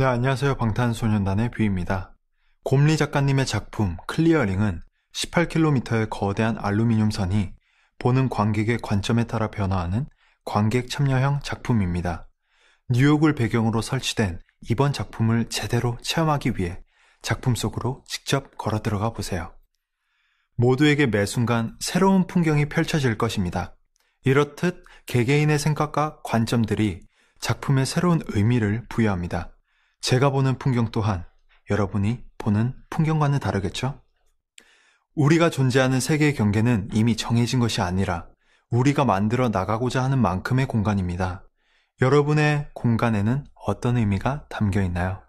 네, 안녕하세요. 방탄소년단의 뷰입니다. 곰리 작가님의 작품 클리어링은 18km의 거대한 알루미늄 선이 보는 관객의 관점에 따라 변화하는 관객 참여형 작품입니다. 뉴욕을 배경으로 설치된 이번 작품을 제대로 체험하기 위해 작품 속으로 직접 걸어 들어가 보세요. 모두에게 매 순간 새로운 풍경이 펼쳐질 것입니다. 이렇듯 개개인의 생각과 관점들이 작품에 새로운 의미를 부여합니다. 제가 보는 풍경 또한 여러분이 보는 풍경과는 다르겠죠? 우리가 존재하는 세계의 경계는 이미 정해진 것이 아니라 우리가 만들어 나가고자 하는 만큼의 공간입니다. 여러분의 공간에는 어떤 의미가 담겨 있나요?